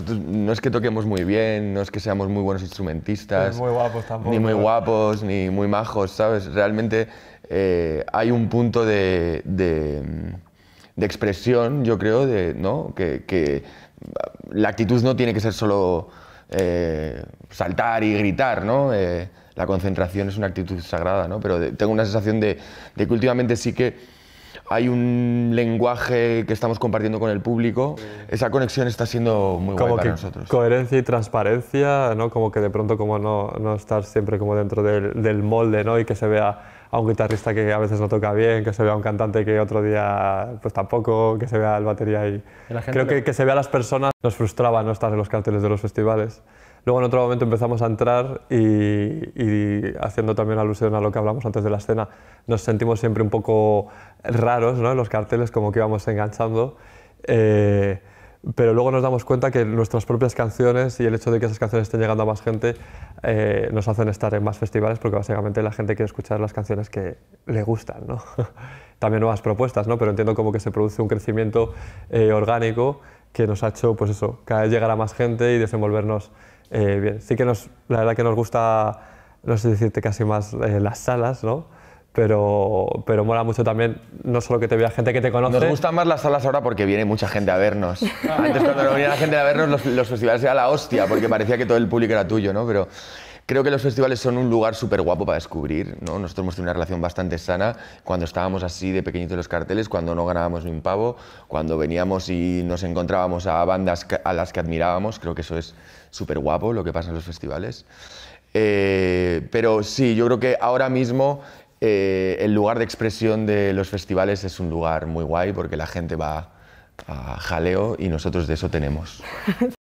no es que toquemos muy bien, no es que seamos muy buenos instrumentistas. Ni muy guapos tampoco. Ni muy guapos, ni muy majos, ¿sabes? Realmente eh, hay un punto de, expresión, yo creo, de, Que, la actitud no tiene que ser solo eh, saltar y gritar, ¿no? Eh, la concentración es una actitud sagrada, ¿no? Pero tengo una sensación de que últimamente sí que hay un lenguaje que estamos compartiendo con el público. Esa conexión está siendo muy como guay para que nosotros. Coherencia y transparencia, ¿no? Como que de pronto como no, no estar siempre como dentro del, del, molde, ¿no? Y que se vea a un guitarrista que a veces no toca bien, que se vea a un cantante que otro día pues tampoco, que se vea el batería ahí. Creo que, que se vea a las personas. Nos frustraba no estar en los carteles de los festivales. Luego en otro momento empezamos a entrar y, y, haciendo también alusión a lo que hablamos antes de la escena, nos sentimos siempre un poco raros, ¿no? los carteles como que íbamos enganchando, eh, pero luego nos damos cuenta que nuestras propias canciones y el hecho de que esas canciones estén llegando a más gente eh, nos hacen estar en más festivales porque básicamente la gente quiere escuchar las canciones que le gustan. También nuevas propuestas, ¿no? pero entiendo como que se produce un crecimiento eh, orgánico que nos ha hecho pues eso, cada vez llegar a más gente y desenvolvernos bien. Sí que nos, la verdad que nos gusta, no sé decirte casi más las salas, ¿no? pero, pero mola mucho también, no solo que te vea gente que te conoce. Nos gustan más las salas ahora porque viene mucha gente a vernos. Antes cuando no venía la gente a vernos, los, festivales era la hostia, porque parecía que todo el público era tuyo, ¿no? Pero creo que los festivales son un lugar súper guapo para descubrir, ¿no? Nosotros hemos tenido una relación bastante sana cuando estábamos así de pequeñitos los carteles, cuando no ganábamos ni un pavo, cuando veníamos y nos encontrábamos a bandas a las que admirábamos, creo que eso es súper guapo lo que pasa en los festivales. Eh, pero sí, yo creo que ahora mismo eh, el lugar de expresión de los festivales es un lugar muy guay porque la gente va a jaleo y nosotros de eso tenemos.